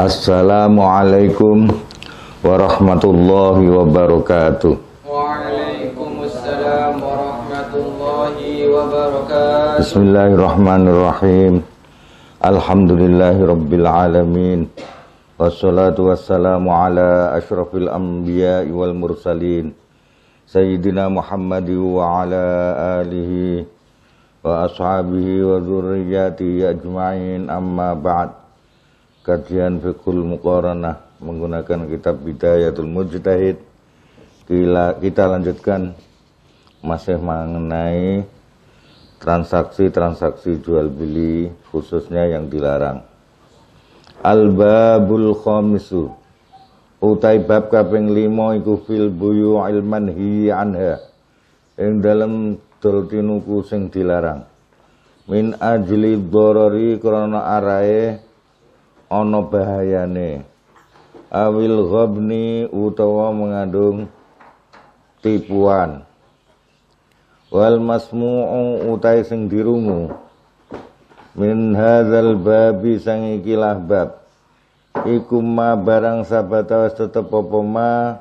Assalamualaikum warahmatullahi wabarakatuh. Waalaikumsalam warahmatullahi wabarakatuh. Bismillahirrahmanirrahim. Alhamdulillahirabbil alamin. Wassalatu wassalamu ala asyrafil anbiya wal mursalin. Sayyidina Muhammad wa ala alihi wa ashabihi wa dzurriyyatihi ajmain amma ba'd kajian fikul muqaranah menggunakan kitab Bidayatul Mujtahid. Kita lanjutkan masih mengenai transaksi-transaksi jual beli khususnya yang dilarang. Al-babul khamisu utai bab kaping limo iku fil buyu ilman hi anha ing dalam dol tinuku sing dilarang min ajli dorori krana arae ana bahayane awil ghabni utawa mengandung tipuan wal masmu'u utai sing dirungu min hadzal babi sang ikilah bab iku ma barang sabata tetep apa ma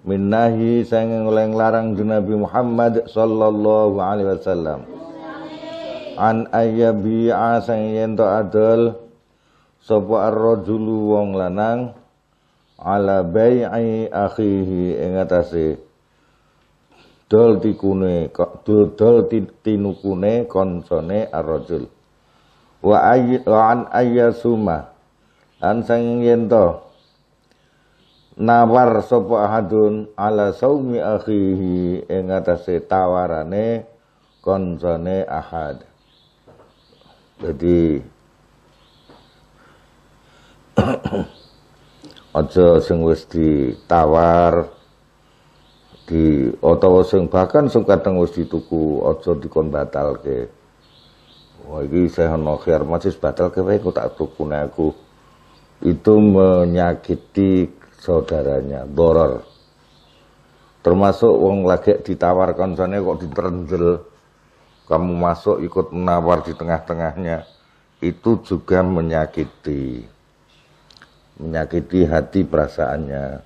min nahi sang oleh larang Nabi Muhammad sallallahu alaihi wasallam an ayyabi'a sang yen to adol sapa ar-rajulu wong lanang ala bai'i akhihi ing atase dol tikune kok dol, tinukune koncone ar-rajul wa an ayyasuma an sang yento nawar sapa ahadun ala saumi akhihi ing atase tawarane koncone ahad jadi aja sing wis ditawar di utawa sing bahkan sing kadang wis dituku aja dikon batalke. Wah iki saya ono khir masih batalke wae kok tak tukune aku. Itu menyakiti saudaranya, boror Termasuk wong lagi ditawar kancane kok diterendel. Kamu masuk ikut menawar di tengah-tengahnya. Itu juga menyakiti menyakiti hati perasaannya.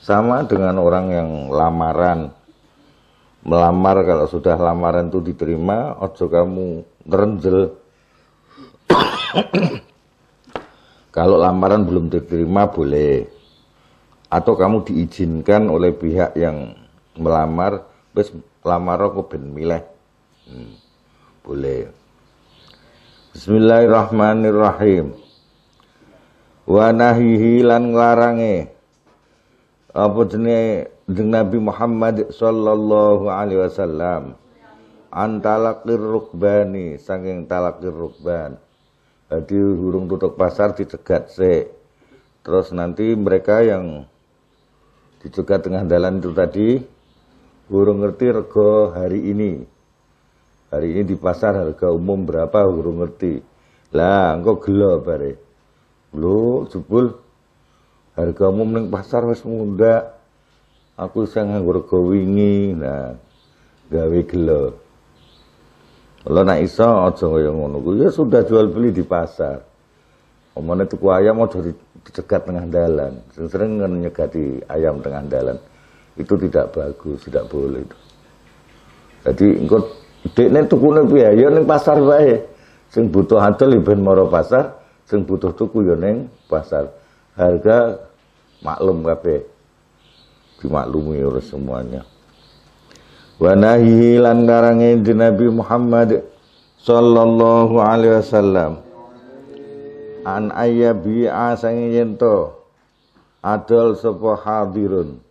Sama dengan orang yang lamaran. Melamar kalau sudah lamaran itu diterima, ojo kamu ngerenjel. kalau lamaran belum diterima boleh. Atau kamu diizinkan oleh pihak yang melamar, wis lamar aku ben milih. Hmm, boleh. Bismillahirrahmanirrahim wa nahihi lan nglarange apa jenenge Nabi Muhammad sallallahu alaihi wasallam antalakir rukbani saking talakir rukban jadi hurung tutup pasar dicegat se terus nanti mereka yang dicegat tengah dalan itu tadi hurung ngerti rego hari ini hari ini di pasar harga umum berapa hurung ngerti lah engkau gelo bare Lho, jebul. umum neng pasar wis mengundak Aku sayang nganggur rega Nah, gawe gelo. lo nak iso aja kaya ngono kuwi ya sudah jual beli di pasar. Omone tuku ayam aja dicegat tengah dalan. Sering-sering kan nyegati ayam tengah dalan. Itu tidak bagus, tidak boleh itu. Jadi engko dekne tukune piye? Ya ning pasar baik Sing butuh iben ya ben maro pasar, sing butuh tuku ya ning pasar. Harga maklum kabeh. Dimaklumi oleh semuanya. Wa nahihi lan karange Nabi Muhammad sallallahu alaihi wasallam an ayyabi asange yen to adol sapa hadirun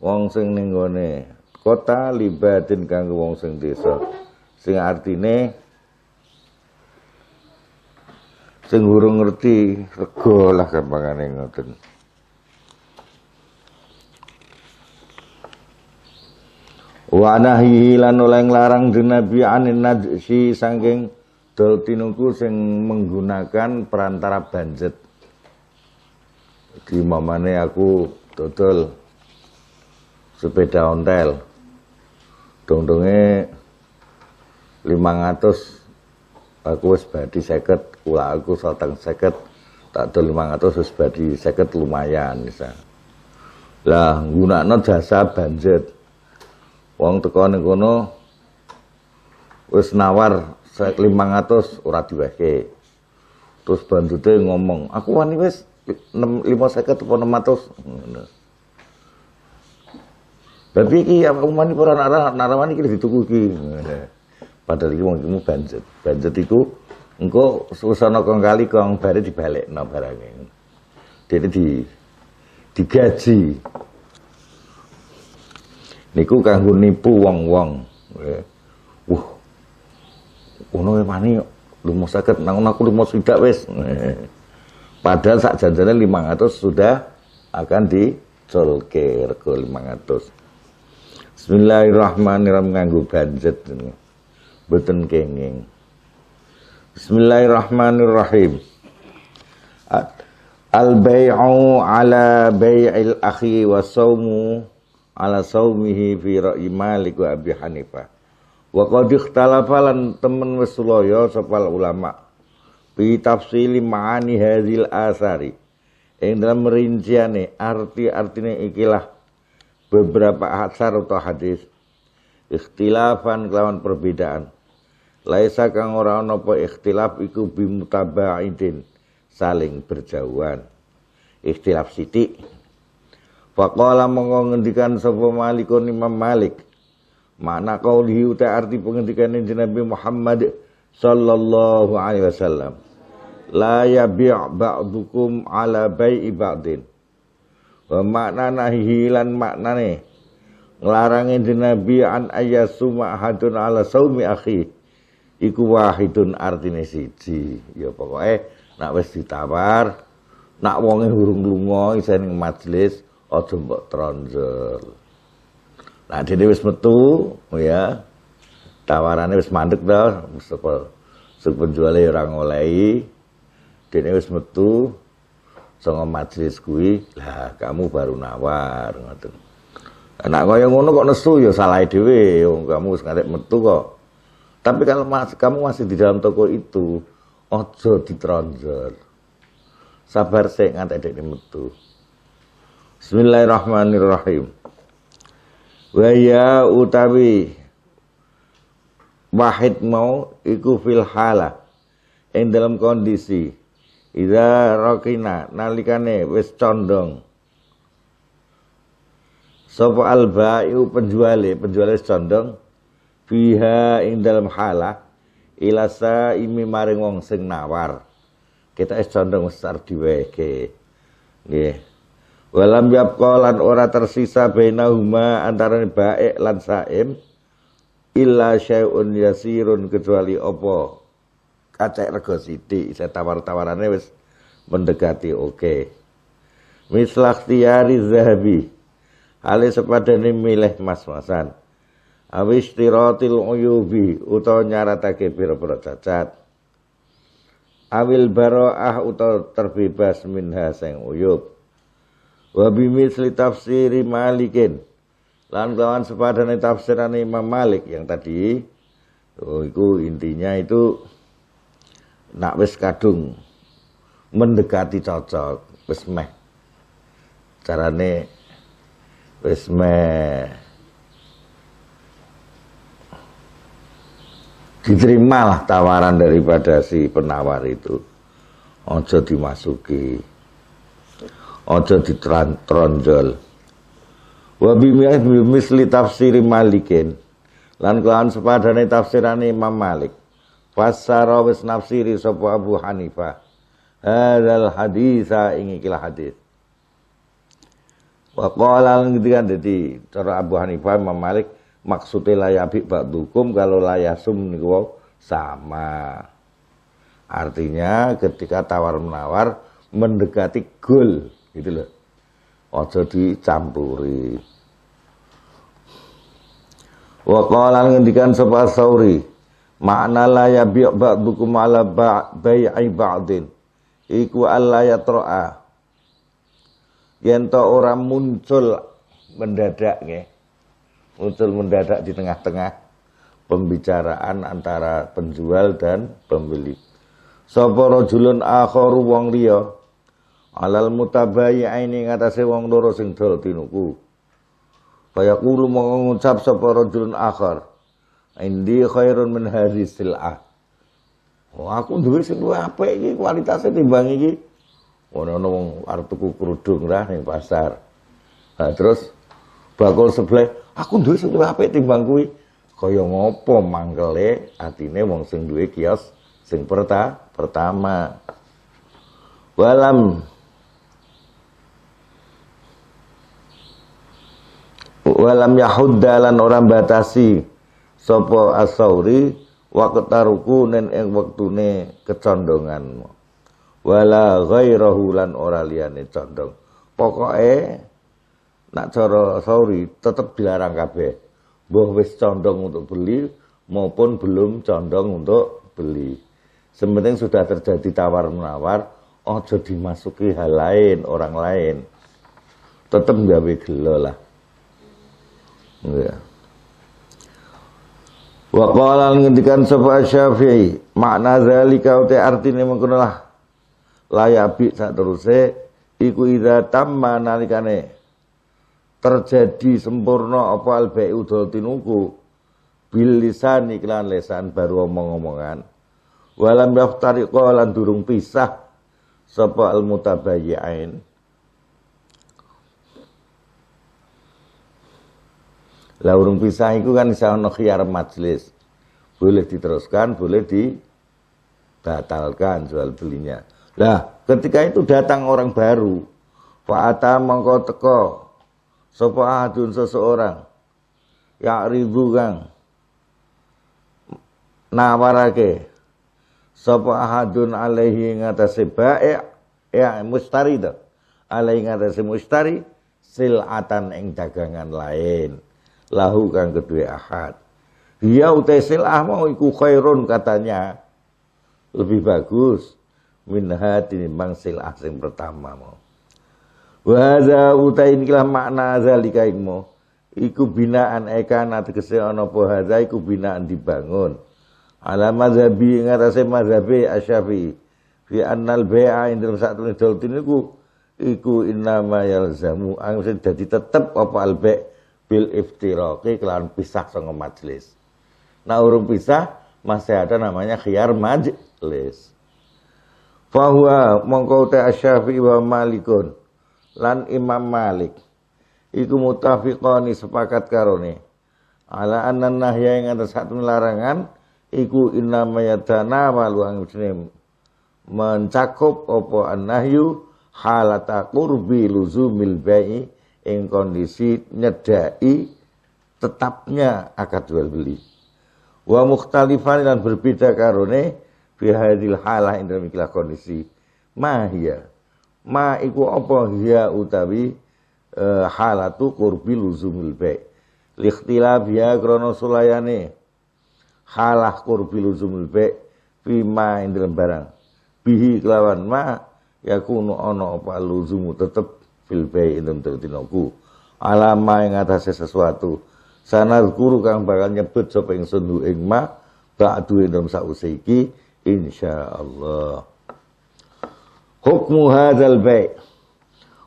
wong sing ning kota libatin kanggo wong sing desa sing artine sing urung ngerti rego lah gampangane ngoten wa nahi lan oleh nglarang nabi anin najsi saking dol tinuku sing menggunakan perantara banjet di mamane aku dodol sepeda ontel dongdonge lima 500 aku wis badi seket kula aku sateng seket tak dol 500 wis badi seket lumayan bisa lah gunakno jasa banjet wong teko ning kono wis nawar 500 ora diweke terus bandute ngomong aku wani wis 550 apa 600 ngono Tapi iki apa umani ora nara narawani iki dituku iki. Padahal iki wong iku banjet. Banjet iku engko susana kong kali kong bare dibalekno barange. Dene di digaji. Niku kanggo nipu wong-wong. Ya. Wah. Ono wani lumo saged nang aku lumo sidak wis. Padahal sak janjane 500 sudah akan dicolke rego 500. Bismillahirrahmanirrahim nganggo banjet. Ini. Beten kenging. Bismillahirrahmanirrahim. Al bayu ala bay'il akhi wa saumu ala saumihi fi ra'i Malik wa Abi Hanifah. Wa qad ikhtalafa lan temen wis loyo ulama. Fi tafsili ma'ani hadhil asari. Ing dalam rinciane arti-artine ikilah beberapa asar atau hadis ikhtilafan kelawan perbedaan laisa kang ora ana apa ikhtilaf iku bimutabaidin saling berjauhan ikhtilaf sithik faqala mongko ngendikan sapa oni Imam Malik makna qaulihi uta arti ini Nabi Muhammad sallallahu alaihi wasallam la yabi' ba'dukum ala bai'i ba'din wa makna nahi lan maknane nglarange Nabi an ayasuma hadun ala saumi akhihi iku wahidun artine siji ya pokoke nak wis ditawar nak wonge urung lunga isih ning majelis aja mbok tronjol nah dene wis metu ya tawarane wis mandek to sapa sing penjuale ora ngolehi dene wis metu sanga majelis kuwi lah kamu baru nawar ngoten nah, nak kaya ngono kok nesu ya salah dhewe kamu wis metu kok tapi kalau mas, kamu masih di dalam toko itu, ojo ditronjol. Sabar sih nganti ini metu. Bismillahirrahmanirrahim. Waya utawi wahid mau iku fil hala ing dalam kondisi ida rokina nalikane wis condong alba penjual, penjuale penjuale condong fiha ing dalam halah ilasa imi maring wong sing nawar kita es condong besar diweke nggih walam yabqa lan ora tersisa bainahuma antara baik lan saim illa syai'un yasirun kecuali opo kacek rego sithik saya tawar tawarannya wis mendekati oke okay. mislah tiari zahabi hale sepadane milih mas-masan awis tiratil uyubi utawa nyaratake pira-pira cacat awil baroah utawa terbebas minha sing uyub wa bimisli tafsiri malikin lan lawan sepadane tafsiran Imam Malik yang tadi oh itu intinya itu nak wis kadung mendekati cocok wis meh carane wis meh Diterimalah tawaran daripada si penawar itu. Ojo dimasuki. Ojo ditronjol. Wa misli tafsiri malikin. Lan kelahan sepadane tafsirane Imam Malik. Fasara wis nafsiri sapa Abu Hanifah. Hadal haditha ing ikilah hadis. Wa qala kan jadi cara Abu Hanifah Imam Malik maksudnya layabi dukum kalau layasum niku sama. Artinya ketika tawar-menawar mendekati goal gitu loh. Ojo dicampuri. Wa qala ngendikan sapa Sauri, makna la yabi' ba'dukum ala bai'i ba'din. Iku alla yatra'a. Yen to ora muncul mendadak nggih muncul mendadak di tengah-tengah pembicaraan antara penjual dan pembeli. Sopo rojulun akhoru wong liya alal aini ngatasi wong loro sing dol tinuku. Kaya kulu mau ngucap sapa rajulun akhar indi khairun min hadhi sil'ah. Oh, aku duwe sing luwih apa? iki kualitasé timbang iki. ono wong kerudung lah ning pasar. Nah, terus bakul sebelah aku duwe sing luwih apik timbang kuwi kaya ngopo mangkele atine wong sing duwe kios sing perta pertama walam walam yahud dalan orang batasi sopo asauri waktaruku nen eng wektune kecondonganmu wala ghairahu lan ora liyane condong pokoke nak cara sauri tetap dilarang kabeh. Boh wis condong untuk beli maupun belum condong untuk beli. Sementing sudah terjadi tawar menawar, ojo dimasuki hal lain orang lain. Tetap gawe gelo lah. Ya. Wa qala ngendikan sapa Syafi'i, makna zalika uti artine mengkono lah. Layak bi sak teruse iku idza tamma nalikane terjadi sempurna apa al-bai'u tinuku bilisan iklan lesan baru omong-omongan walam yaftariqa lan durung pisah sapa al-mutabayyi'ain Lah urung pisah itu kan bisa ono khiyar majelis. Boleh diteruskan, boleh dibatalkan jual belinya. Lah, ketika itu datang orang baru, fa'ata mangko teko Sopo ahadun seseorang ya ribu kang nawarake Sopo ahadun alaihi ngatasi baik ya mustari to alaihi ngatasi mustari silatan ing dagangan lain lahu kang kedua ahad dia utai silah mau iku khairun katanya lebih bagus minha dinimbang silah sing pertama mau bahasa utain kila makna zalika ilmu. Iku binaan ekana tegese ana apa iku binaan dibangun. Ala mazhabi ngatasé mazhabi asy Fi annal bai'a indrum satrun ini ku iku innama yalzamu ang sing dadi tetep apa albe bai' bil iftiraqi kelawan pisah sanga majelis. Nah urung pisah masih ada namanya khiyar majlis Fahuwa mongkau te asyafi wa malikun lan Imam Malik iku mutafiqani sepakat karone ala anna nahya yang atas satu larangan iku inna mayadana walu muslim mencakup opo annahyu halata qurbi luzumil bai ing kondisi nyedai tetapnya akad jual beli wa mukhtalifan dan berbeda karone bihadil halah ing kondisi mahya ma iku apa ya utawi e, halatu kurbi luzumil baik likhtilaf ya krono sulayane halah kurbi luzumil baik fima indrem barang bihi kelawan ma yakunu ono apa luzumu tetep fil baik indrem tertinoku alama yang atasnya sesuatu sana guru kang bakal nyebut sapa ingsun ing ma ba'du indrem sausiki insyaallah hukmu hadzal bai'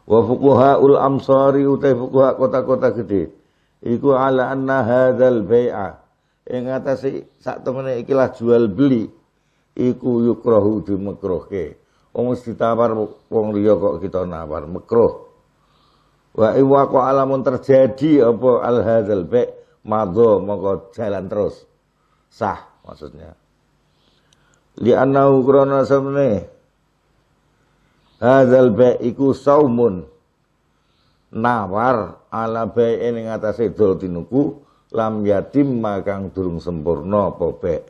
wa fuqahaul amsari utai fuqaha kota-kota gede iku ala anna hadzal bai'a ing ngatasi sak temene ikilah jual beli iku yukrahu dimekruhke wong wis ditawar wong liya kok kita nawar makruh wa iwa kok alamun terjadi apa al hadzal bai madho moko jalan terus sah maksudnya li annahu krana samne hadzal baiku saumun nawar ala bai'in ing atase tinuku lam yatim makang durung sempurna apa baik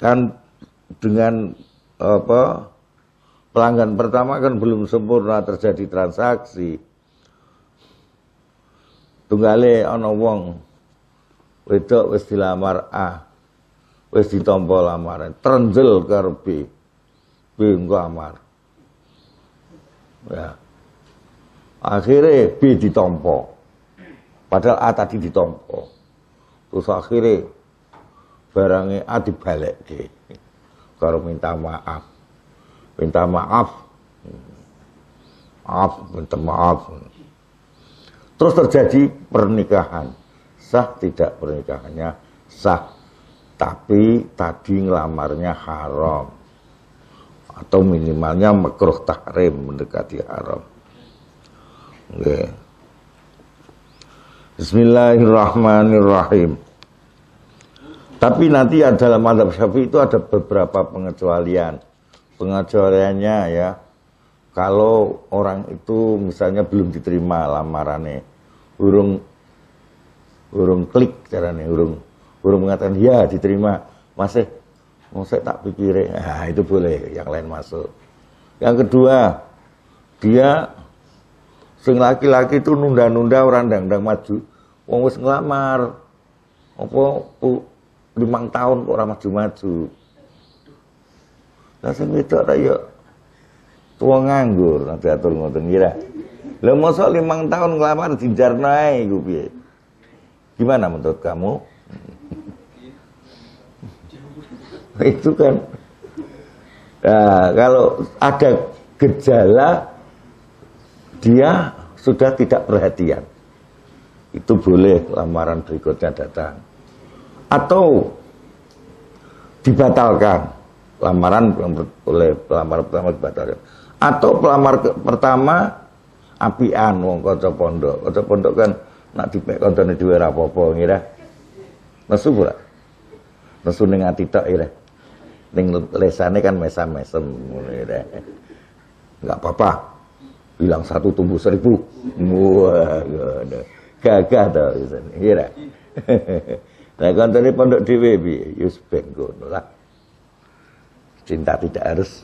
kan dengan apa pelanggan pertama kan belum sempurna terjadi transaksi tunggale ana wong wedok wis dilamar A wis ditampa lamaran trenjel karo B B engko amar Ya. Akhirnya B ditompo. Padahal A tadi ditompo. Terus akhirnya barangnya A dibalik ke. Kalau minta maaf. Minta maaf. Maaf, minta maaf. Terus terjadi pernikahan. Sah tidak pernikahannya sah. Tapi tadi ngelamarnya haram atau minimalnya makruh tahrim mendekati haram. Okay. Bismillahirrahmanirrahim. Tapi nanti dalam madhab syafi itu ada beberapa pengecualian. Pengecualiannya ya, kalau orang itu misalnya belum diterima lamarannya, urung urung klik caranya, urung urung mengatakan ya diterima, masih Wong oh, saya tak pikir, nah, itu boleh yang lain masuk. Yang kedua, dia sing laki-laki itu nunda-nunda orang dandang maju. Wong wis ngelamar. Apa limang tahun kok ora maju-maju. Lah sing wedok ta ya tuwa nganggur, nanti atur ngoten kira. Lah mosok limang tahun ngelamar dijarnai iku piye? Gimana menurut kamu? itu kan nah, kalau ada gejala dia sudah tidak perhatian itu boleh lamaran berikutnya datang atau dibatalkan lamaran oleh pelamar pertama dibatalkan atau pelamar ke, pertama api wong kocok pondok kocok pondok kan nak dipek kancane dhewe popo apa-apa ngira nesu ora nesu ning ati tok ning lesane kan mesam-mesem ya, nggak ya. Enggak apa-apa. Hilang satu tumbuh seribu. Wah, ya, gagah to pisan. Iya. Nah, kontone pondok dhewe piye? Yus ya, ben lah. Cinta tidak harus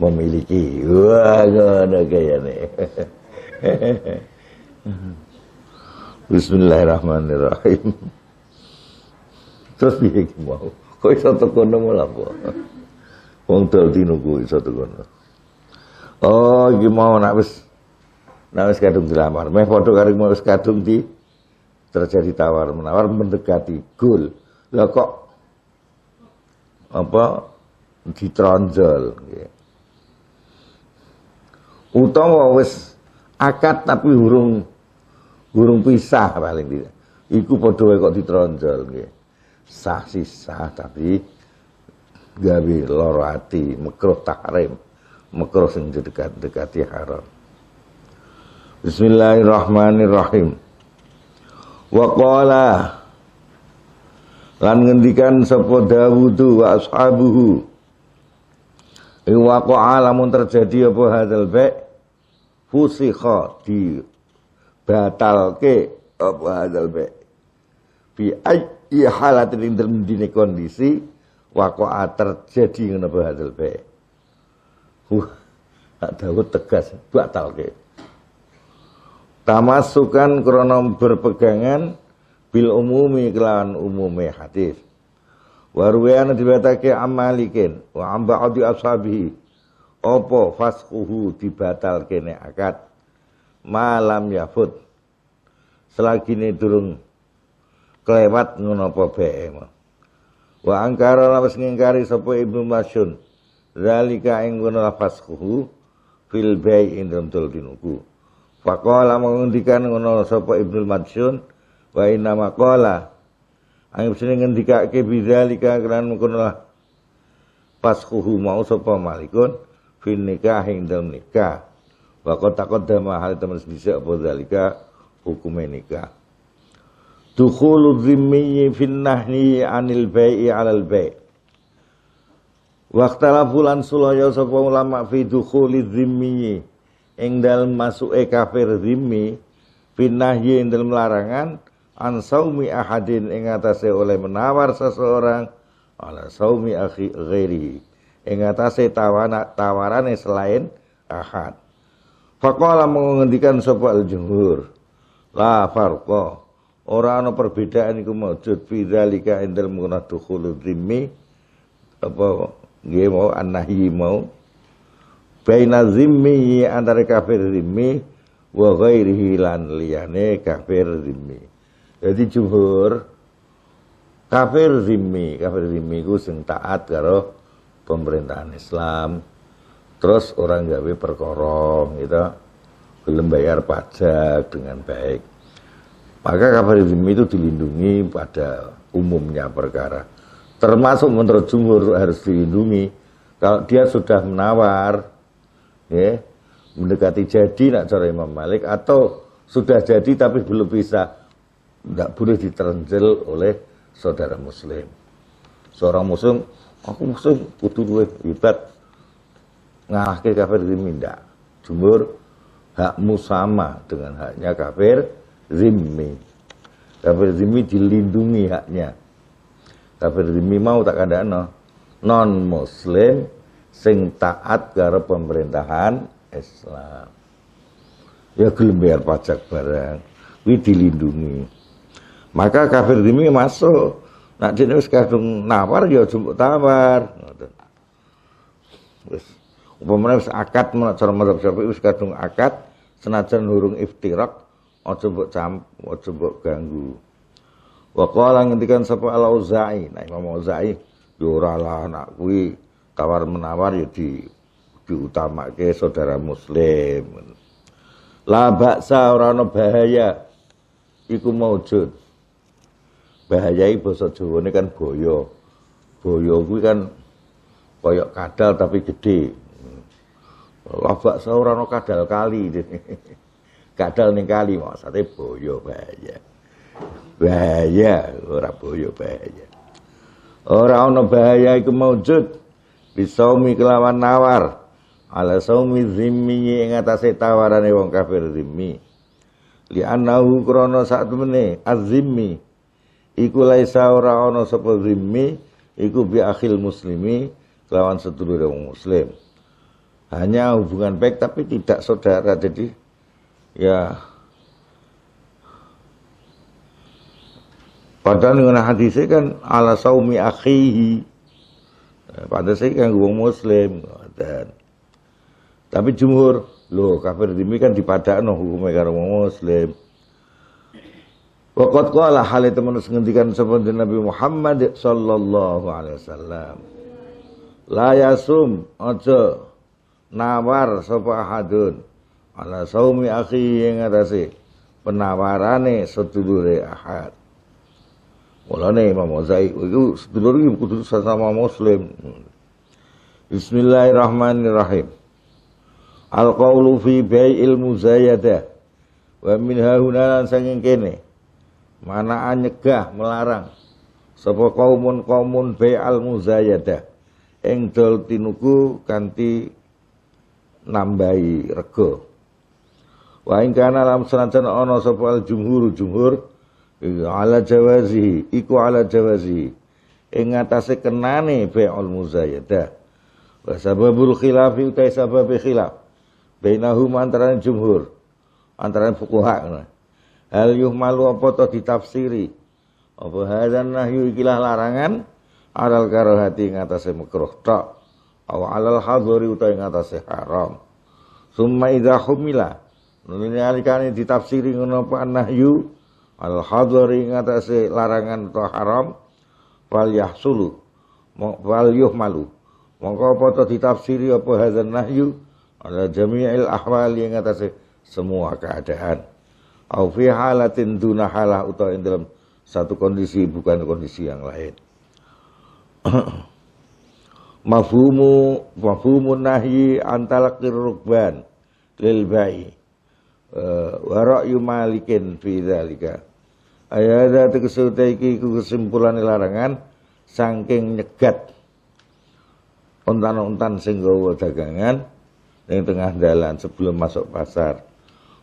memiliki. Wah, ngono kayane. Bismillahirrahmanirrahim. Terus piye mau? Kok iso tekono malah kok, Wong dal dinuku iso tekono. Oh, iki mau nak wis nak wis kadung dilamar. Meh padha karo wis kadung di terjadi tawar menawar mendekati gol. Lah kok apa ditronjol nggih. Utawa wis akad tapi hurung hurung pisah paling tidak. Iku padha kok ditronjol nggih sah sih sah tapi gawe lorati ati makruh tahrim sing dekat-dekati ya haram Bismillahirrahmanirrahim wa lan ngendikan sapa Dawudu wa ashabuhu Iwaqa lamun terjadi apa hadal baik fusikha di batalke apa hadal baik bi iya halat ini dalam dini kondisi wakwa terjadi ngono hasil be huh tahu tegas batal ke tamasukan krono berpegangan bil umumi kelawan umume hadis Warwiana dibatake amalikin wa amba adi ashabihi opo faskuhu dibatal kene akad malam yafud selagi ini durung kelewat ngono apa bae wa angkara lawas ngingkari sopo ibnu masyun zalika ing ngono kuhu fil bai ing dalam tulkinuku faqala mengendikan ngono sopo ibnu masyun wa inama kola, Angin sini ngendikake bidzalika kan mengkono pas paskuhu mau sopo malikun fil nikah ing nikah wa kota kota mahal teman sedhisik apa zalika hukume nikah dukhulu dhimmiyi finnahni anil bai'i alal bai' Waktalafu lan sulaya sapa ulama fi dukhuli dhimmiyi ing dalem masuke kafir dhimmi fin ing dalem larangan an saumi ahadin ing atase oleh menawar seseorang ala saumi akhi ghairi ing atase tawana tawarane selain ahad Faqala mengendikan sapa al jumhur la farqa Ora ana perbedaan iku maujud fi zalika indal mukna dukhulul dhimmi apa nggih mau annahi mau baina zimmi antara kafir zimmi wa ghairihi lan liyane kafir zimmi. Jadi jumhur kafir zimmi, kafir zimmi ku sing taat karo pemerintahan Islam. Terus orang gawe perkara gitu, belum bayar pajak dengan baik. Maka kabar ilmi itu dilindungi pada umumnya perkara. Termasuk menurut jumhur harus dilindungi. Kalau dia sudah menawar, ya, mendekati jadi nak cara Imam Malik atau sudah jadi tapi belum bisa, tidak boleh diterenjel oleh saudara Muslim. Seorang Muslim, aku Muslim butuh duit hebat, ngalahke kafir ndak Jumur hakmu sama dengan haknya kafir zimmi kafir zimmi dilindungi haknya kafir zimmi mau tak ada no non muslim sing taat karo pemerintahan Islam ya gelem bayar pajak barang kuwi dilindungi maka kafir zimmi masuk nak dene wis kadung nawar ya jumbo tawar wis umpamane akad menak cara mazhab Syafi'i wis kadung akad senajan hurung iftirak aja mbok camp aja mbok ganggu wa qala ngendikan sapa al auzai nah Imam Auzai yo ora lah anak kuwi tawar menawar ya di diutamake saudara muslim la baksa ora ana bahaya iku maujud bahayai basa Jawane kan boyo boyo kuwi kan koyok kadal tapi gede la baksa ora ana kadal kali kadal ning kali maksudnya boyo bahaya. Bahaya ora boyo bahaya. Ora ana bahaya iku maujud bisaumi kelawan nawar. Ala saumi zimmi ing atase tawarane wong kafir zimmi. Li anahu krana saat temene azimmi iku laisa ora ana sapa zimmi iku bi akhil muslimi kelawan sedulur wong muslim. Hanya hubungan baik tapi tidak saudara jadi ya padahal dengan hadisnya kan ala saumi akhihi ya, padahal saya kan gue muslim dan tapi jumhur lo kafir dimi kan noh hukumnya karena gue muslim Waqat qala hal itu menus ngendikan seperti Nabi Muhammad sallallahu alaihi wasallam. layasum ojo nawar sopa hadun ala saumi akhi yang atase penawarane sedulure Ahad Mulane Imam Ghazali itu sedulur iki kudu sesama muslim. Bismillahirrahmanirrahim. Al-qawlu fi bai'il muzayadah wa min hauna lan kene. Mana anyegah melarang sapa kaumun kaumun bai'al muzayadah ing dol tinuku kanti nambahi rego. Wa ing kana lam sanajan ana sapa al jumhur jumhur ala jawazi iku ala jawazi ing ngatasé kenane bai'ul muzayyadah. Wa sababul khilafi utai sabab khilaf bainahum antara jumhur antara fuqaha. Hal yuhmalu apa to ditafsiri? Apa hadzan nahyu ikilah larangan alal karohati ing atase makruh tok. awal alal hadhari utai ing haram. Summa idza humila Nuli alikane ditafsiri ngono apa nahyu al hadari ngatasi larangan atau haram wal yahsulu fal yuhmalu. Mongko apa to ditafsiri apa hadzan nahyu ala jami'il ahwal yang ngatasi semua keadaan. Au fi halatin duna halah utawa dalam satu kondisi bukan kondisi yang lain. mafhumu mafhumun nahyi antalaqir rukban lil bai Eh, warok yumalikin fidalika ayat ada ayada tegese kesimpulan larangan saking nyegat untan-untan sing dagangan ning tengah jalan sebelum masuk pasar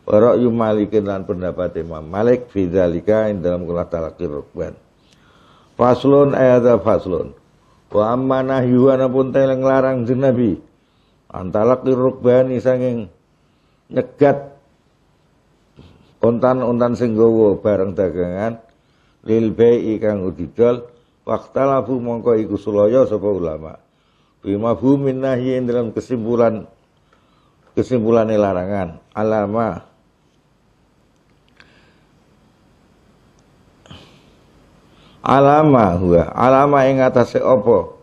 warok yumalikin dan pendapat Imam Malik fidalika dzalika dalam kula talaqir rukban faslun ayat faslun wa amma nahyuana pun teleng larang jeneng Nabi rukban rukbani saking nyegat Untan-untan senggowo bareng dagangan lil bai'i kang didol waqtalafu mongko iku suloyo sapa ulama. Bima bumin nahyi dalam kesimpulan kesimpulan larangan alama alama huwa alama ing atase apa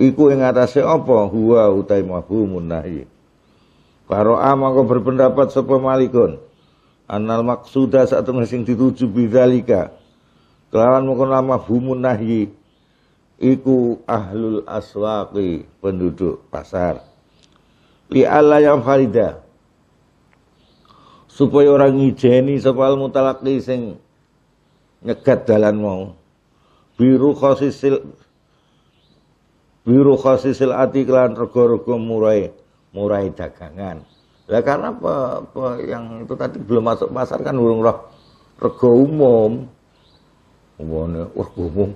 iku ing atase apa huwa utai mafhumun nahyi karo mangko berpendapat sapa malikun anal maksuda saat mesing dituju bidalika kelawan mengkona humun nahi iku ahlul aswaki penduduk pasar li Allah yang farida supaya orang ijeni sepal mutalaki sing nyegat dalan mau biru khosisil biru khosisil ati kelan rego-rego murai murai dagangan lah karena apa yang itu tadi belum masuk pasar kan urung roh rego umum. Umumnya, wah umum,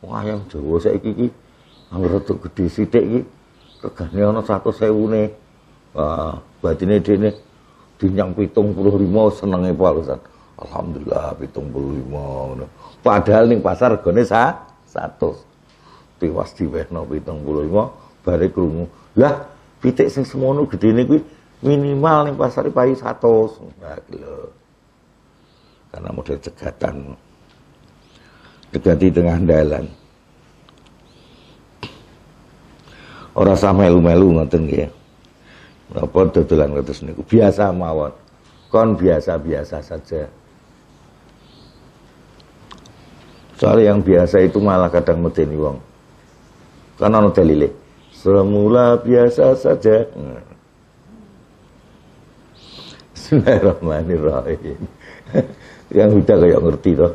wah yang Jawa saya kiki, anggur itu gede sidik iki, regane ana satu sewune, wah batine dene dinyang pitung puluh lima senenge Pak Ustaz. Alhamdulillah pitung puluh lima. Padahal ning pasar regane sa satu. Tiwas diwehno pitung puluh lima, bare krungu. Lah, pitik sing semono gedene kuwi minimal nih pasar bayi 100 nah, karena model cegatan diganti tengah dalan orang sama melu-melu ngoten ya, apa dodolan kados niku biasa mawon kon biasa-biasa saja soal yang biasa itu malah kadang medeni wong karena ono dalile semula biasa saja hmm. Bismillahirrahmanirrahim. Yang udah kayak ngerti loh.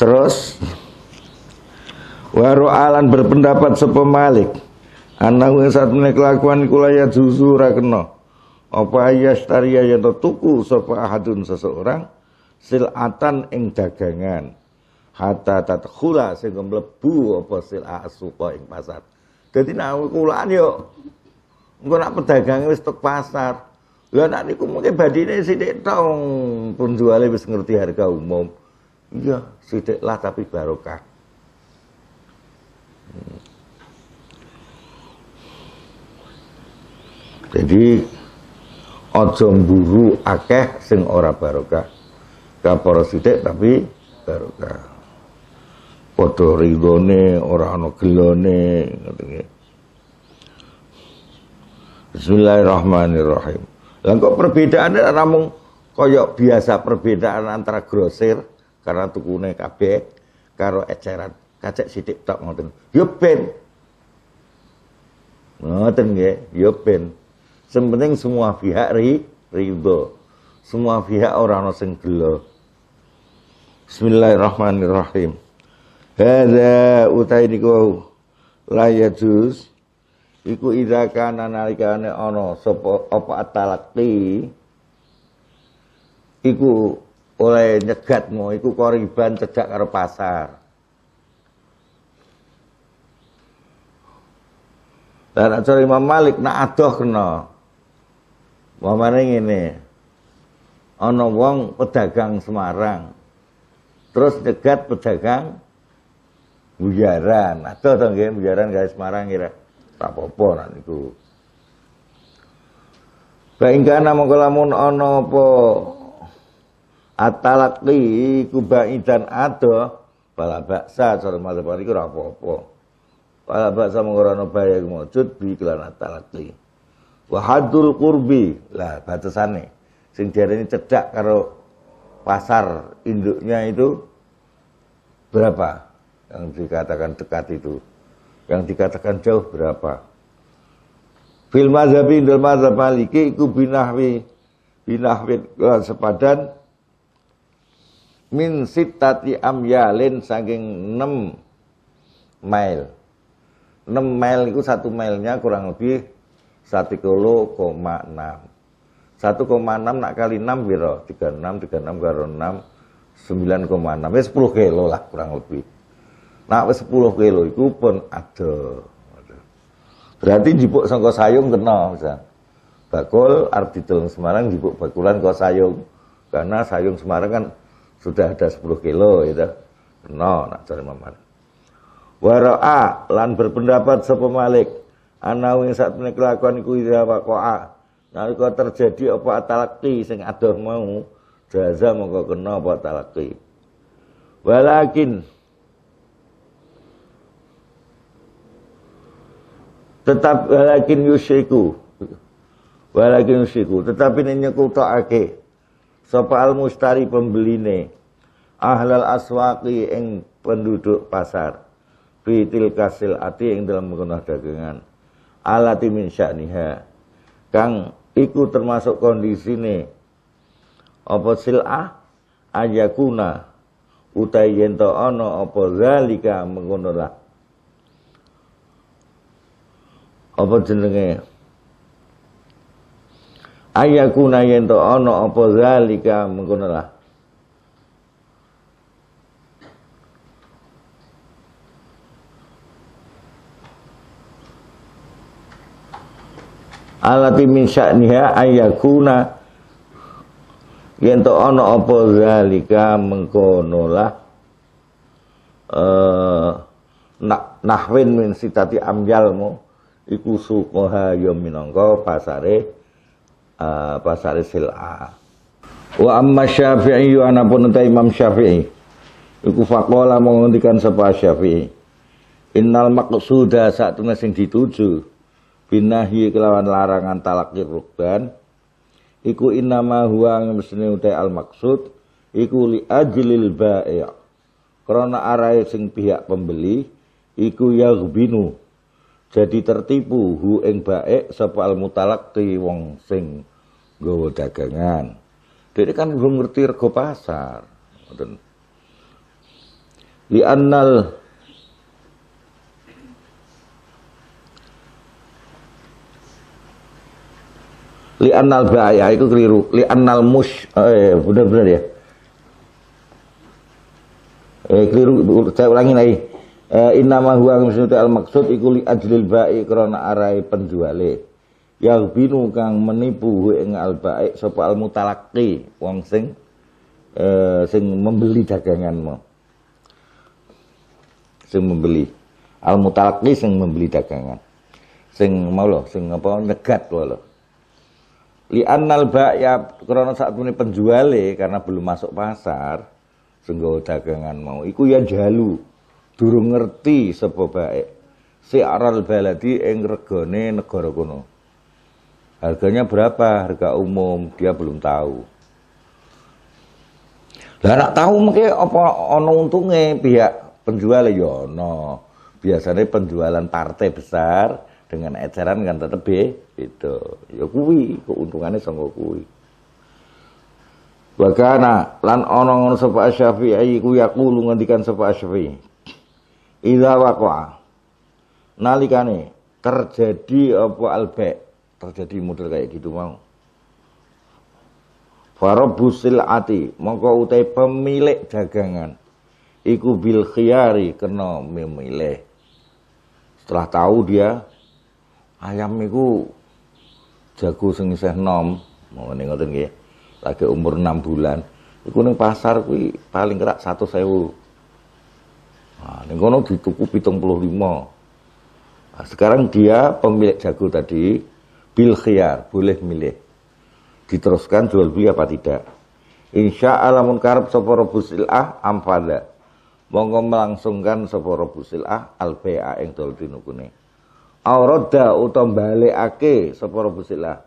Terus Waru alan berpendapat sepemalik Anahu yang saat menek kelakuan kulaya juzu rakeno Apa ayas taria yang tuku Sopa ahadun seseorang Silatan ing dagangan Hatta tatkula sehingga melebu Apa sila asuka ing pasar Jadi nah kulaan yuk Engko nak pedagang wis tok pasar. Lah nak niku mungkin badine sithik pun penjuale wis ngerti harga umum. Iya, sithik lah tapi barokah. Hmm. Jadi ojo mburu akeh sing ora barokah. Kapara sithik tapi barokah. Padha ridone ora ana gelone ngoten Bismillahirrahmanirrahim. Lah kok ora mung koyok biasa perbedaan antara grosir karena tukune kabeh karo eceran kacek sithik tok ngoten. Yo ya ben. Ngoten nggih, yo ya ben. Sempenting semua pihak ri ridho. Semua pihak orang ana sing gelo. Bismillahirrahmanirrahim. Hadza utai niku la yajuz iku idza kana nalikane ana sapa apa atalaqi iku oleh nyegatmu iku koriban cedak karo pasar Dan acara Imam Malik nak adoh kena. Wamane ngene. Ana wong pedagang Semarang. Terus nyegat pedagang bujaran. Adoh to nggih bujaran guys Semarang kira. Rapopo apa-apa nak niku. Ba ingka ana lamun ana apa atalaqi iku baidan ada bala baksa cara mazhab iki ora apa-apa. Bala baksa mongko ana bae mujud bi kelan atalaqi. Wa haddul qurbi lah batasane. Sing diarani cedak karo pasar induknya itu berapa yang dikatakan dekat itu yang dikatakan jauh berapa fil mazhabi indal mazhab maliki iku binahwi binahwi sepadan min sitati amyalin saking 6 mile 6 mile itu satu milenya kurang lebih 1 kilo koma 6 1,6 nak kali 6 biro 36 36 karo 6 9,6 ya 10 kilo lah kurang lebih Nak wis 10 kilo itu pun ada. Berarti jipuk sangko sayung kena misal. Bakul arti dideleng Semarang jipuk bakulan kau sayung. Karena sayung Semarang kan sudah ada 10 kilo itu ya Kena nak cari mamar. Wara'a lan berpendapat sapa Malik ana wing sak tenek kelakuan iku a, nanti kau terjadi apa talaki sing adoh mau jaza mongko kena apa talaki. Walakin tetap walakin yusiku walakin yusiku tetapi nyekutokake sapa al mustari pembeline ahlal aswaqi ing penduduk pasar fitil kasil ati ing dalam mengenal dagangan alati min sya'niha kang iku termasuk kondisine apa sil'ah ayakuna utai yento ono apa zalika mengkono apa jenenge ayakuna yen to ana apa zalika mengkono lah alati min sya'niha ayakuna yen to ana apa zalika mengkono lah eh uh, nahwin min sitati amyalmu iku sukoha ya minangka pasare uh, pasare sil'a wa amma syafi'i ya ana pun ta imam syafi'i iku faqala menghentikan sapa syafi'i innal maqsuda satune sing dituju binahi kelawan larangan talakir rukban iku innama huwa mesne utai al maksud iku li ajlil bai' krana arai sing pihak pembeli iku yaghbinu jadi tertipu hu ing baik sapa al mutalaqi wong sing nggawa dagangan Jadi kan belum ngerti rego pasar ngoten li annal li annal ba'ya itu keliru li annal mush eh benar-benar ya eh keliru saya ulangi lagi Eh, innama huwa nusnuti al maksud iku li ajlil baik krana arai penjuale yang binu kang menipu ing al baik sapa al mutalaqi wong sing eh, sing membeli daganganmu sing membeli al mutalaqi sing membeli dagangan sing mau lo sing apa nyegat lo li annal ba'ya krana sakmene penjuale karena belum masuk pasar senggo dagangan mau iku ya jalu durung ngerti sapa bae siaral baladi ing regane negara kono harganya berapa harga umum dia belum tahu lah nak tahu mungkin apa ana untunge pihak penjual ya ana biasanya penjualan partai besar dengan eceran kan tetep beda ya kuwi keuntungannya sangka kuwi Wakana lan ana ngono sapa Syafi'i ku yaqulu ngendikan sapa Syafi'i Idza waqa'a nalikane terjadi apa albe terjadi model kayak gitu mau Farabusil ati mongko utai pemilik dagangan iku bil khiyari kena memilih setelah tahu dia ayam iku jago sing isih nom mau ngoten nggih lagi umur 6 bulan iku ning pasar kuwi paling kerak sewu Nah, di kono puluh lima. Nah, sekarang dia pemilik jago tadi bil khiyar, boleh milih. Diteruskan jual beli apa tidak. Insya Allah munkarab sapa rebusil amfada. Monggo melangsungkan sapa rebusil ah al bai'a ing dol dinukune. Aurada utam balikake sapa rebusil ah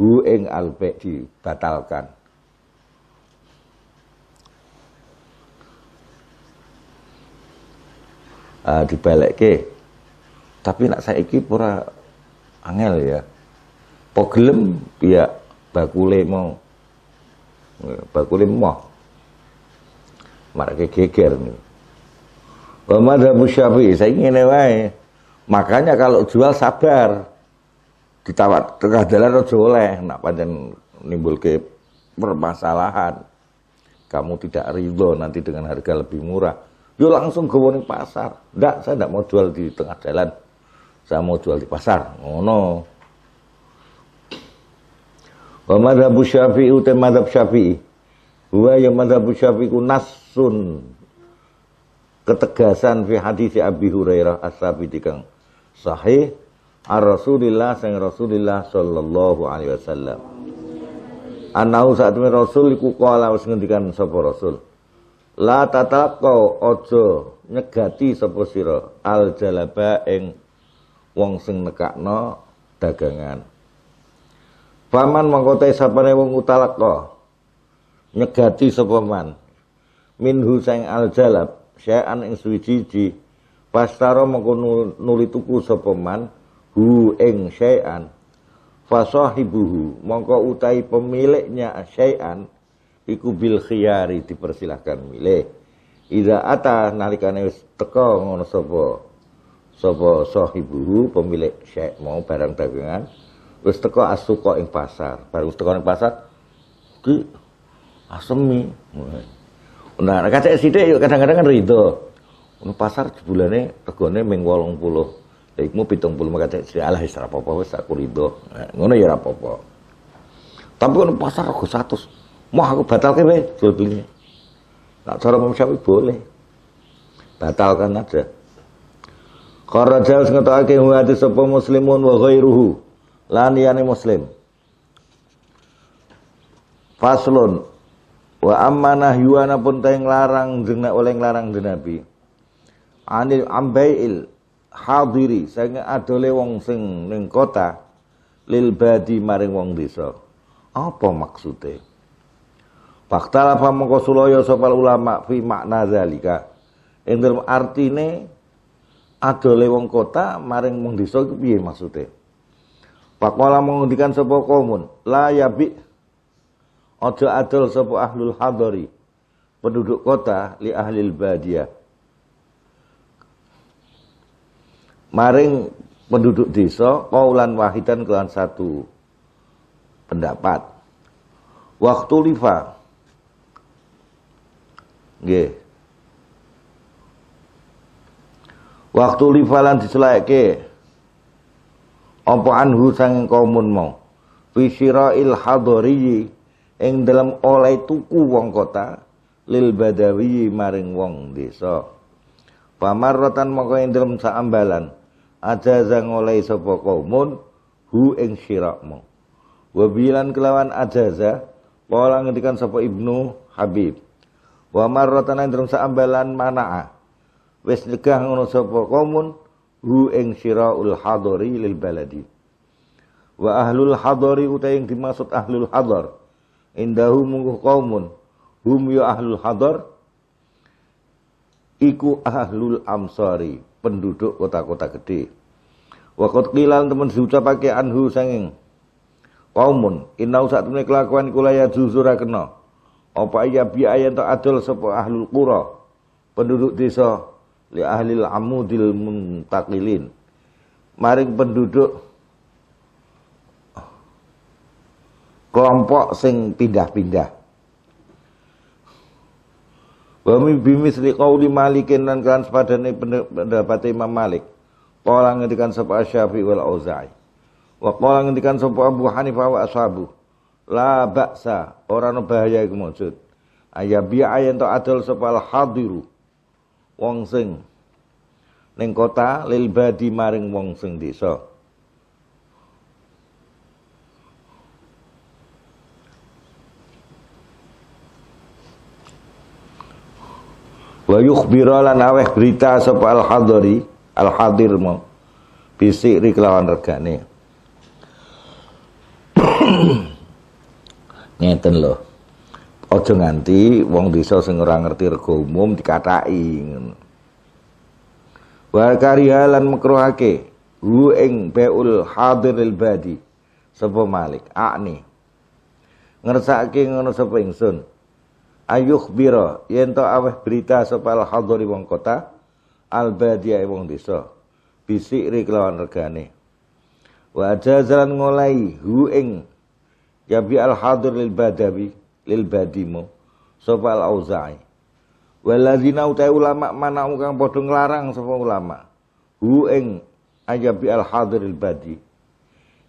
hu ing al dibatalkan uh, eh, ke Tapi nak saya saiki pura angel ya. Pogelem ya bakule mau. Ya, bakule mau. mereka geger nih. Bama ada musyafi, saya ingin lewai. Makanya kalau jual sabar. Ditawat tengah jalan aja nak nak nimbul ke permasalahan. Kamu tidak ridho nanti dengan harga lebih murah Yo langsung gowo pasar. Enggak, saya enggak mau jual di tengah jalan. Saya mau jual di pasar. Oh no. Wa madhabu Syafi'i uta madhab Syafi'i. Wa ya madhabu Syafi'i nasun. Ketegasan fi hadis Abi Hurairah as di kang sahih ar Rasulillah sang Rasulillah sallallahu alaihi wasallam. Anau saat Rasul iku kala wis ngendikan sapa Rasul. La tatakau ojo nyegati sapa sira al jalaba ing wong sing nekakno dagangan. Paman mangko te sapane wong utalaka nyegati sapa man minhu sang al jalab syai'an ing suwiji pastaro mengko nuli tuku sapa man hu ing syai'an fasahibuhu mongko utai pemiliknya syai'an iku bil khiyari dipersilahkan milih ida ata nalikane wis teka ngono sapa sapa sahibu pemilik syek mau barang dagangan wis teka asuka ing pasar baru teka ing pasar ki asemi nah kacek sithik yo kadang-kadang kan rido ono pasar jebulane regane ming 80 lha iku 70 puluh. sithik alah wis ora apa-apa wis aku rido nah, ngono ya ora apa-apa tapi ono pasar rego 100 Mau aku batalkan weh jual belinya. Tak cara Imam Syafi'i boleh. Batalkan aja. Kharaja wis ngetokake hati sapa muslimun wa ghairuhu. Lan muslim. Faslun wa amanah yuana pun teng larang jengna oleh larang nabi. Anil ambail hadiri sehingga adole wong sing ning kota lil badi maring wong desa. Apa maksudnya? Fakta lapa mengkosuloyo suloyo sopal ulama fi makna zalika. Yang dalam artine ada lewong kota maring mung desa iku piye maksude? Pakola mengundikan sapa komun, la yabi ojo adol sapa ahlul hadari. Penduduk kota li ahlil badia Maring penduduk desa kaulan wahidan kelan satu pendapat. Waktu lifa Nggih. Waktu lifalan diselaikke. Apa anhu sang kaumun mau. Fisira il hadari ing dalam oleh tuku wong kota lil badawi maring wong desa. Pamarrotan moko ing dalam saambalan ada zang oleh sapa kaumun hu ing sirakmu. Wabilan kelawan ajaza Kala ngendikan sapa Ibnu Habib wa marratan endrum saambalan manaa wis nyegah ngono sapa kaumun hu ing siraul hadori lil baladi wa ahlul hadari uta yang dimaksud ahlul hadar indahu mungguh kaumun hum ya ahlul hadar iku ahlul amsari penduduk kota-kota gede Wakot kilan temen pakai anhu sanging kaumun inau saat temne kelakuan kulaya ya juzura apa ya biaya ayan tak adol sapa ahlul qura penduduk desa li ahlil amudil muntakilin maring penduduk kelompok sing pindah-pindah wa min kau qauli malikin dan kan sepadane pendapat Imam Malik qala ngendikan sapa Syafi'i wal Auza'i wa qala ngendikan sapa Abu Hanifah wa ashabu la baksa orang bahaya iku maksud ayabiya ayen to adol sapa al hadiru wong sing ning kota lil badi maring wong sing desa wa yukhbira lan aweh berita sapa al hadiri al hadir mau bisik kelawan regane ngeten loh, ojo nganti wong desa sing ora ngerti rega umum dikataki ngono wa karihalan makruhake hu ing hadiril badi sapa malik akni ngersake ngono sapa ingsun ayuh biro yen to aweh berita sapa al hadiri wong kota al badiya wong desa bisik kelawan regane wa jazalan ngolai hu ing ya bi al hadir lil badawi lil badimu sapa al auza'i Waladina utai ulama mana kang padha nglarang sapa ulama hu ing bi al hadir lil badi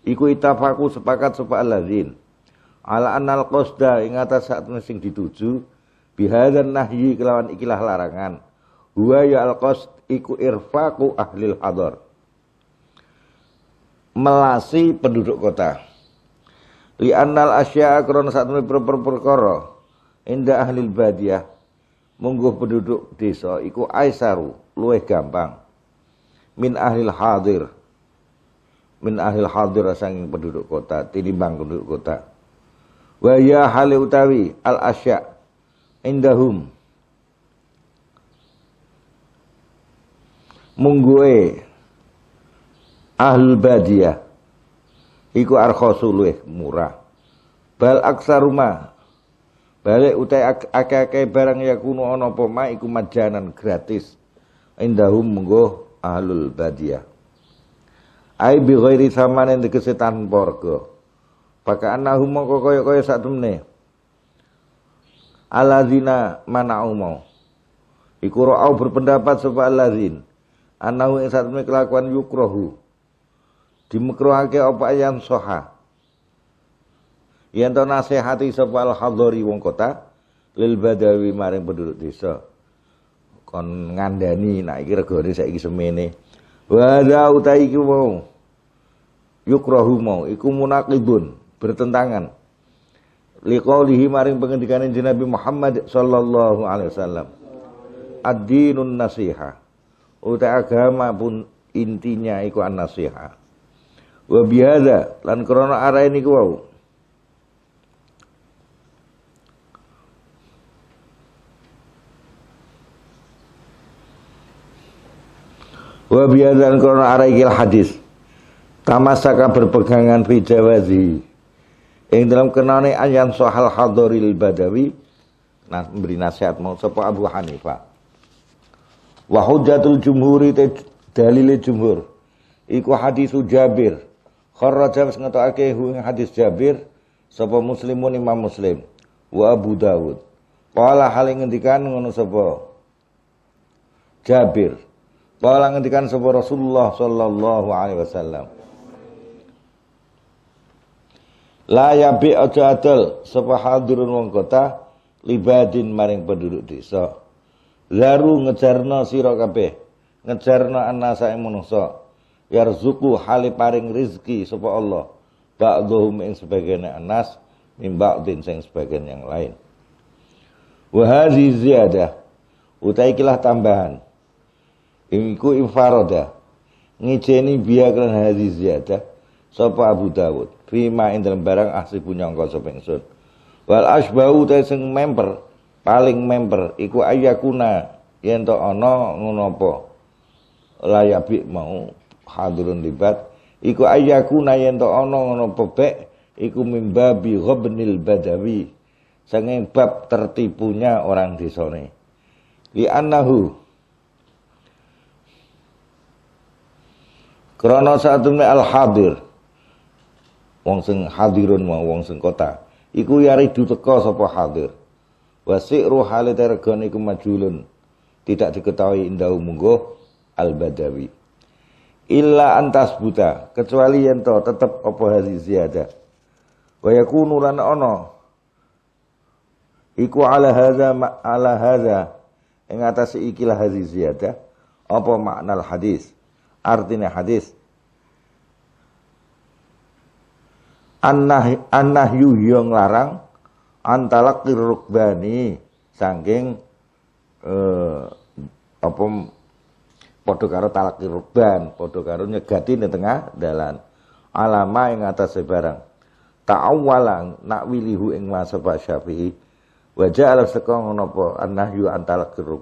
iku itafaku sepakat sapa aladzin ala annal qasda ing atas saat mesing dituju bihadzan nahyi kelawan ikilah larangan huwa ya al qasd iku irfaku ahlil hadar melasi penduduk kota li annal asya'a saat ini perkara Indah ahli badiah, mungguh penduduk desa iku aisaru luweh gampang min ahli hadir min ahli hadir sanging penduduk kota tinimbang penduduk kota wa ya hali utawi al asya indahum mungguh ahli badiah iku arkhasu luwih murah bal aksaruma balik utai akeh-akeh barang yakunu kuno apa ma iku majanan gratis indahum munggo ahlul badiah ai bi ghairi samanen tegese tanpa rega Baka anahu mongko kaya-kaya sak temne. Alazina mana mau. Iku ra'au berpendapat sapa alazin. Anahu ing sak temne kelakuan yukrohu dimekruhake apa yang soha yang to nasihati sapa hadori wong kota lil badawi maring penduduk desa kon ngandani nak iki regane saiki semene wa uta iki mau yukrahu mau iku munaqidun bertentangan liqaulihi maring pengendikane Nabi Muhammad sallallahu alaihi wasallam ad-dinun nasiha uta agama pun intinya iku an-nasiha wa bihadza lan krana arah ini wau wa Corona krana ikil hadis tamasaka berpegangan fi jawazi yang dalam kenane ayan sohal hadoril badawi nah, memberi nasihat mau sapa Abu Hanifah wahudjatul jumhuri te dalile jumhur iku hadis Jabir Kharaja wis ngetokake hadis Jabir sapa muslimun Imam Muslim wa Abu Dawud. Qala hal ngendikan ngono sapa Jabir. Qala ngendikan sapa Rasulullah sallallahu alaihi wasallam. La yabi aja adol sapa hadirun wong kota libadin maring penduduk desa. Laru ngejarna sira kabeh, ngejarna anasae ing So yarzuku hale paring rizki sapa Allah ba'dhum ing sebagian anas mimba'din sing sebagian yang lain wa hadhi ziyadah utai kilah tambahan iku infarada ngijeni biya kan hadhi ziyadah sapa Abu Dawud fima ing dalam barang ahsibu nyangka sapa ingsun wal asbau ta sing member paling member iku ayakuna yen to ana ngono apa layabik mau hadirun libat iku ayakuna yen to ana ngono bebek iku mimbabi ghabnil badawi sanging bab tertipunya orang desane li annahu krana satune al hadir wong sing hadirun mau wong sing kota iku yaridu teka sapa hadir wasiru hale tergon iku tidak diketahui indau munggo al badawi illa antas buta kecuali yen to tetep apa hazi ziyadah waya kunulan ono iku ala hadza ala hadza ing atase ikilah hazi ziyadah apa makna hadis artinya hadis annah annah yuhyong larang antalak rukbani saking eh, apa Podo karo talak kurban, podo karo nyegati di tengah dalan. Alama yang atas Tak awalang nak wilihu ing masa Pak Syafi'i. Wajah alam sekong nopo anahyu antalak pil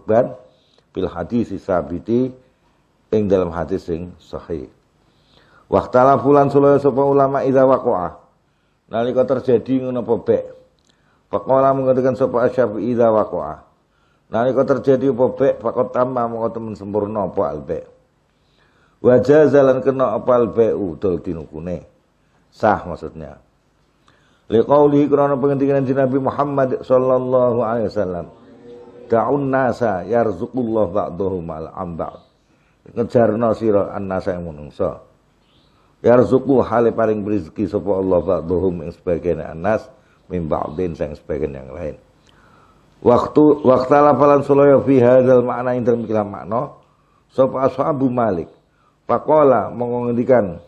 bil hadis sabiti ing dalam hadis sing sahih. Waktala fulan sulaya sapa ulama idza waqa'a. Nalika terjadi ngono be. Pak ulama mengatakan sapa Asyafi'i idza waqa'a. Nalika terjadi apa baik tambah mau mongko temen sempurna apa al Wajah jalan kena apa al udol dol tinukune. Sah maksudnya. Liqaulihi penghentikan pengendikan Nabi Muhammad sallallahu alaihi wasallam. Da'un nasa yarzuqullah ba'dhum al amba'd. Ngejarna sira annasa yang menungsa. Yarzuqu hale paling rezeki sapa Allah ba'dhum ing sebagian anas min ba'din sang sebagian yang lain. Waktu waktala falan sulaya fi hadzal makna ing dalem ikilah makna sapa ashabu Malik. Faqala monggo ngendikan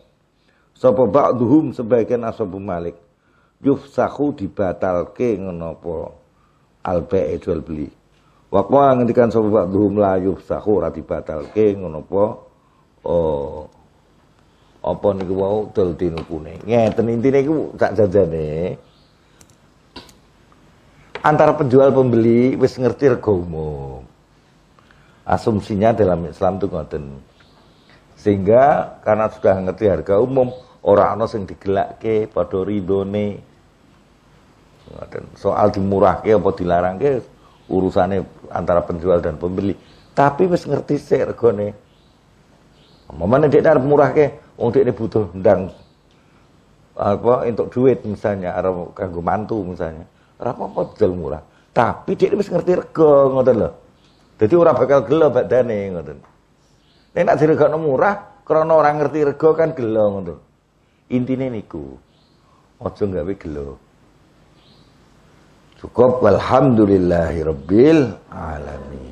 sapa ba'dhum sebagian ashabu Malik. Yufsahu dibatalke ngono apa al bai'u jual beli. Waqwa ngendikan sapa ba'dhum la yufsahu ora dibatalke ngono apa oh apa niku wau dol dinukune. Ngeten intine iku sak jajane antara penjual pembeli wis ngerti rego umum. Asumsinya dalam Islam itu ngoten. Sehingga karena sudah ngerti harga umum, orang ana sing digelakke padha ridone. Ngoten. Soal dimurahke apa dilarangke urusannya antara penjual dan pembeli. Tapi wis ngerti sik regane. Mamane dhek arep murahke, wong ini butuh ndang apa untuk duit misalnya arep kanggo mantu misalnya. Rapopo jual murah. Tapi dia wis ngerti rego ngoten lho. Dadi ora bakal gelo badane ngoten. Nek nak diregakno murah krana orang ngerti rego kan gelo ngoten. Intine niku. Aja gawe gelo. Cukup walhamdulillahirabbil alamin.